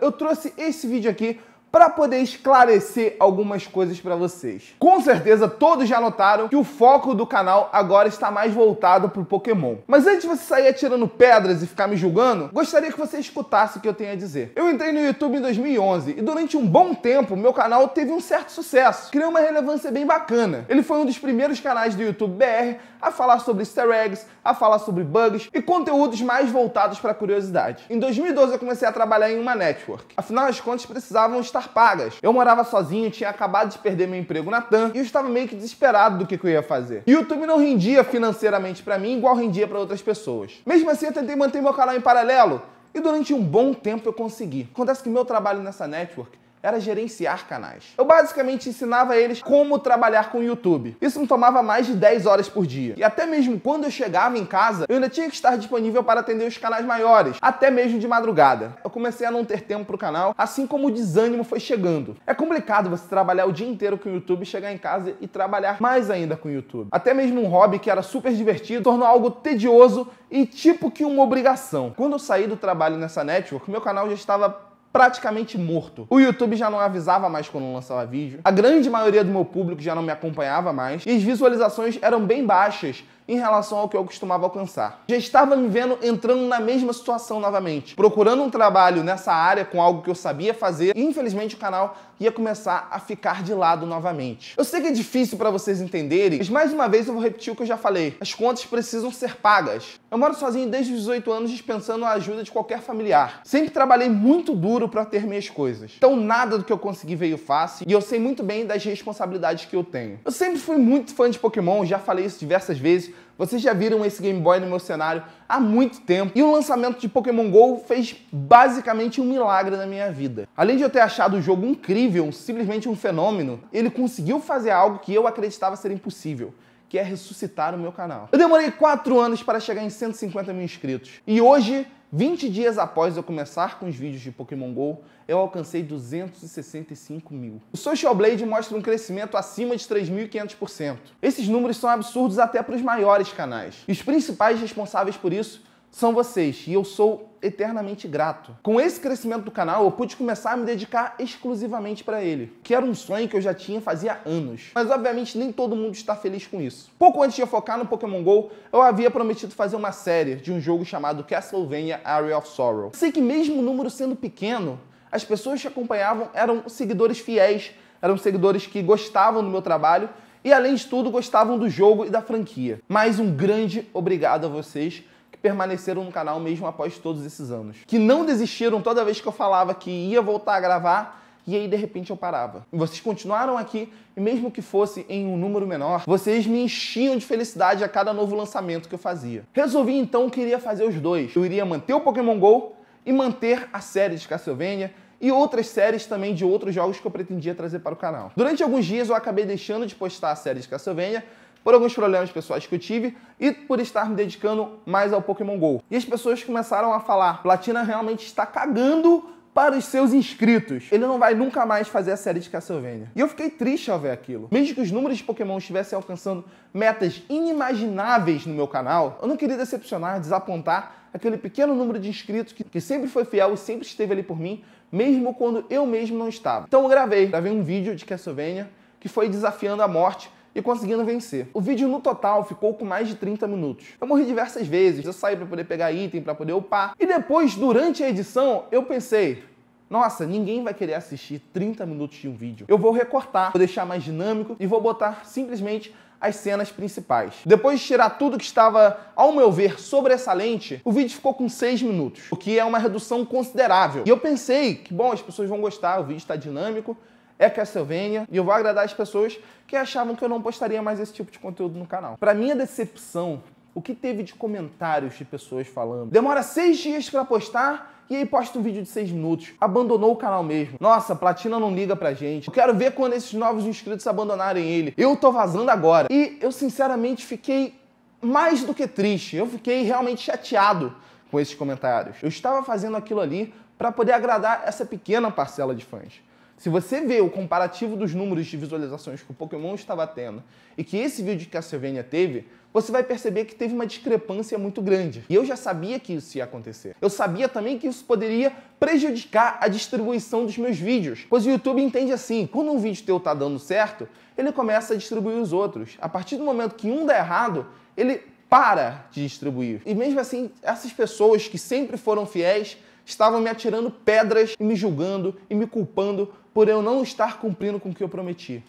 eu trouxe esse vídeo aqui para poder esclarecer algumas coisas para vocês. Com certeza todos já notaram que o foco do canal agora está mais voltado pro Pokémon. Mas antes de você sair atirando pedras e ficar me julgando, gostaria que você escutasse o que eu tenho a dizer. Eu entrei no YouTube em 2011 e durante um bom tempo meu canal teve um certo sucesso, criou uma relevância bem bacana. Ele foi um dos primeiros canais do YouTube BR a falar sobre easter eggs, a falar sobre bugs e conteúdos mais voltados para curiosidade. Em 2012 eu comecei a trabalhar em uma network. Afinal as contas precisavam estar estar pagas. Eu morava sozinho, tinha acabado de perder meu emprego na TAM e eu estava meio que desesperado do que, eu ia fazer. YouTube não rendia financeiramente para mim igual rendia para outras pessoas. Mesmo assim, eu tentei manter meu canal em paralelo e durante um bom tempo eu consegui. Acontece que meu trabalho nessa network era gerenciar canais. Eu basicamente ensinava eles como trabalhar com o YouTube. Isso me tomava mais de 10 horas por dia. E até mesmo quando eu chegava em casa, eu ainda tinha que estar disponível para atender os canais maiores, até mesmo de madrugada. Eu comecei a não ter tempo para o canal, assim como o desânimo foi chegando. É complicado você trabalhar o dia inteiro com o YouTube, chegar em casa e trabalhar mais ainda com o YouTube. Até mesmo um hobby que era super divertido tornou algo tedioso e tipo que uma obrigação. Quando eu saí do trabalho nessa network, meu canal já estava praticamente morto. O YouTube já não avisava mais quando lançava vídeo, a grande maioria do meu público já não me acompanhava mais, e as visualizações eram bem baixas em relação ao que eu costumava alcançar. Já estava me vendo entrando na mesma situação novamente, procurando um trabalho nessa área com algo que eu sabia fazer. E, infelizmente, o canal ia começar a ficar de lado novamente. Eu sei que é difícil para vocês entenderem, mas mais uma vez eu vou repetir o que eu já falei. As contas precisam ser pagas. Eu moro sozinho desde os 18 anos, dispensando a ajuda de qualquer familiar. Sempre trabalhei muito duro para ter minhas coisas. Então nada do que eu consegui veio fácil e eu sei muito bem das responsabilidades que eu tenho. Eu sempre fui muito fã de Pokémon, já falei isso diversas vezes, vocês já viram esse Game Boy no meu cenário há muito tempo e o lançamento de Pokémon GO fez basicamente um milagre na minha vida. Além de eu ter achado o jogo incrível, simplesmente um fenômeno, ele conseguiu fazer algo que eu acreditava ser impossível que é ressuscitar o meu canal. Eu demorei 4 anos para chegar em 150 mil inscritos. E hoje 20 dias após eu começar com os vídeos de Pokémon GO, eu alcancei 265 mil. O Social Blade mostra um crescimento acima de 3.500%. Esses números são absurdos até para os maiores canais. E os principais responsáveis por isso são vocês e eu sou eternamente grato. Com esse crescimento do canal, eu pude começar a me dedicar exclusivamente para ele, que era um sonho que eu já tinha fazia anos. Mas obviamente nem todo mundo está feliz com isso. Pouco antes de eu focar no Pokémon GO, eu havia prometido fazer uma série de um jogo chamado Castlevania Area of Sorrow. Sei que mesmo o número sendo pequeno, as pessoas que acompanhavam eram seguidores fiéis, eram seguidores que gostavam do meu trabalho e além de tudo gostavam do jogo e da franquia. Mais um grande obrigado a vocês permaneceram no canal mesmo após todos esses anos. Que não desistiram toda vez que eu falava que ia voltar a gravar e aí de repente eu parava. vocês continuaram aqui, e mesmo que fosse em um número menor, vocês me enchiam de felicidade a cada novo lançamento que eu fazia. Resolvi então que iria fazer os dois. Eu iria manter o Pokémon GO e manter a série de Castlevania e outras séries também de outros jogos que eu pretendia trazer para o canal. Durante alguns dias eu acabei deixando de postar a série de Castlevania por alguns problemas pessoais que eu tive e por estar me dedicando mais ao Pokémon GO. E as pessoas começaram a falar: Platina realmente está cagando para os seus inscritos. Ele não vai nunca mais fazer a série de Castlevania. E eu fiquei triste ao ver aquilo. Mesmo que os números de Pokémon estivessem alcançando metas inimagináveis no meu canal, eu não queria decepcionar, desapontar aquele pequeno número de inscritos que, que sempre foi fiel e sempre esteve ali por mim, mesmo quando eu mesmo não estava. Então eu gravei, gravei um vídeo de Castlevania que foi desafiando a morte e conseguindo vencer. O vídeo no total ficou com mais de 30 minutos. Eu morri diversas vezes, eu saí para poder pegar item, para poder upar. E depois, durante a edição, eu pensei, nossa, ninguém vai querer assistir 30 minutos de um vídeo. Eu vou recortar, vou deixar mais dinâmico e vou botar simplesmente as cenas principais. Depois de tirar tudo que estava, ao meu ver, sobressalente, o vídeo ficou com 6 minutos, o que é uma redução considerável. E eu pensei que, bom, as pessoas vão gostar, o vídeo está dinâmico, é Castlevania e eu vou agradar as pessoas que achavam que eu não postaria mais esse tipo de conteúdo no canal. Para minha decepção, o que teve de comentários de pessoas falando? Demora seis dias para postar e aí posta um vídeo de seis minutos. Abandonou o canal mesmo. Nossa, Platina não liga pra gente. Eu quero ver quando esses novos inscritos abandonarem ele. Eu tô vazando agora. E eu sinceramente fiquei mais do que triste. Eu fiquei realmente chateado com esses comentários. Eu estava fazendo aquilo ali para poder agradar essa pequena parcela de fãs. Se você vê o comparativo dos números de visualizações que o Pokémon estava tendo e que esse vídeo de Castlevania teve, você vai perceber que teve uma discrepância muito grande. E eu já sabia que isso ia acontecer. Eu sabia também que isso poderia prejudicar a distribuição dos meus vídeos, pois o YouTube entende assim, quando um vídeo teu tá dando certo, ele começa a distribuir os outros. A partir do momento que um dá errado, ele para de distribuir. E mesmo assim, essas pessoas que sempre foram fiéis estavam me atirando pedras e me julgando e me culpando por eu não estar cumprindo com o que eu prometi.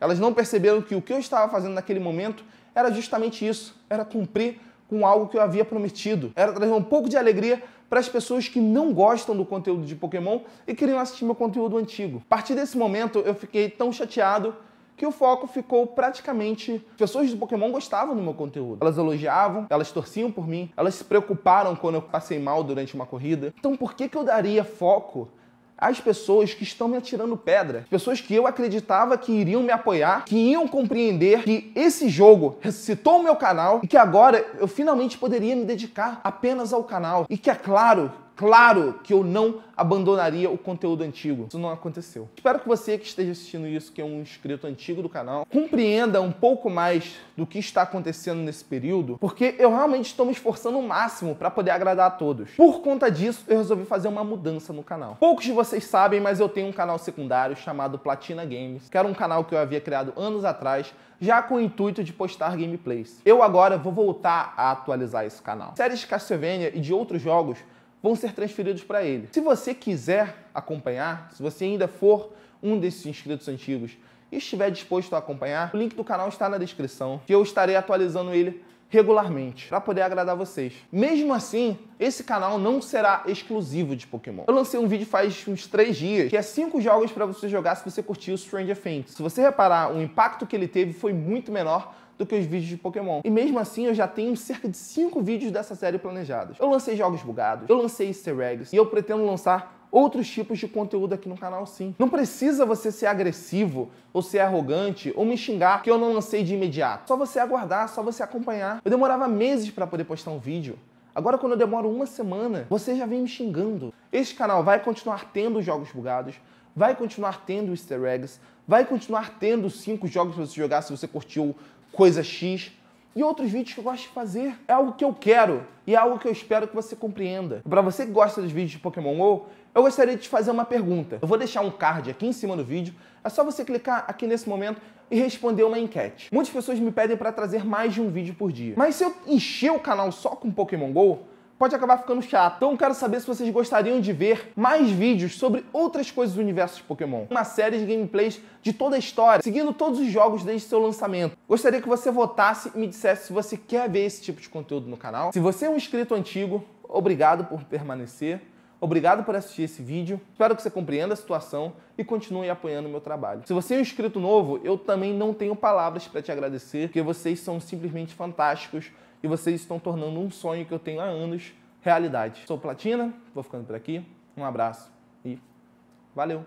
Elas não perceberam que o que eu estava fazendo naquele momento era justamente isso, era cumprir com algo que eu havia prometido. Era trazer um pouco de alegria para as pessoas que não gostam do conteúdo de Pokémon e queriam assistir meu conteúdo antigo. A partir desse momento, eu fiquei tão chateado que o foco ficou praticamente. As pessoas de Pokémon gostavam do meu conteúdo. Elas elogiavam, elas torciam por mim, elas se preocuparam quando eu passei mal durante uma corrida. Então, por que, que eu daria foco as pessoas que estão me atirando pedra, pessoas que eu acreditava que iriam me apoiar, que iam compreender que esse jogo ressuscitou o meu canal e que agora eu finalmente poderia me dedicar apenas ao canal e que é claro Claro que eu não abandonaria o conteúdo antigo. Isso não aconteceu. Espero que você que esteja assistindo isso, que é um inscrito antigo do canal, compreenda um pouco mais do que está acontecendo nesse período, porque eu realmente estou me esforçando o máximo para poder agradar a todos. Por conta disso, eu resolvi fazer uma mudança no canal. Poucos de vocês sabem, mas eu tenho um canal secundário chamado Platina Games, que era um canal que eu havia criado anos atrás, já com o intuito de postar gameplays. Eu agora vou voltar a atualizar esse canal. Séries de Castlevania e de outros jogos vão ser transferidos para ele. Se você quiser acompanhar, se você ainda for um desses inscritos antigos e estiver disposto a acompanhar, o link do canal está na descrição, que eu estarei atualizando ele regularmente para poder agradar vocês. Mesmo assim, esse canal não será exclusivo de Pokémon. Eu lancei um vídeo faz uns três dias, que é cinco jogos para você jogar se você curtiu Stranger Things. Se você reparar, o impacto que ele teve foi muito menor do que os vídeos de Pokémon. E mesmo assim, eu já tenho cerca de cinco vídeos dessa série planejados. Eu lancei jogos bugados, eu lancei easter eggs e eu pretendo lançar outros tipos de conteúdo aqui no canal sim. Não precisa você ser agressivo ou ser arrogante ou me xingar que eu não lancei de imediato. Só você aguardar, só você acompanhar. Eu demorava meses para poder postar um vídeo. Agora, quando eu demoro uma semana, você já vem me xingando. Este canal vai continuar tendo jogos bugados, vai continuar tendo easter eggs, vai continuar tendo cinco jogos para você jogar se você curtiu coisa X, e outros vídeos que eu gosto de fazer. É algo que eu quero e é algo que eu espero que você compreenda. Para você que gosta dos vídeos de Pokémon GO, eu gostaria de te fazer uma pergunta. Eu vou deixar um card aqui em cima do vídeo. É só você clicar aqui nesse momento e responder uma enquete. Muitas pessoas me pedem para trazer mais de um vídeo por dia. Mas se eu encher o canal só com Pokémon GO, pode acabar ficando chato. Então eu quero saber se vocês gostariam de ver mais vídeos sobre outras coisas do universo de Pokémon. Uma série de gameplays de toda a história, seguindo todos os jogos desde seu lançamento. Gostaria que você votasse e me dissesse se você quer ver esse tipo de conteúdo no canal. Se você é um inscrito antigo, obrigado por permanecer. Obrigado por assistir esse vídeo. Espero que você compreenda a situação e continue apoiando o meu trabalho. Se você é um inscrito novo, eu também não tenho palavras para te agradecer, porque vocês são simplesmente fantásticos e vocês estão tornando um sonho que eu tenho há anos realidade. Sou Platina, vou ficando por aqui. Um abraço e valeu!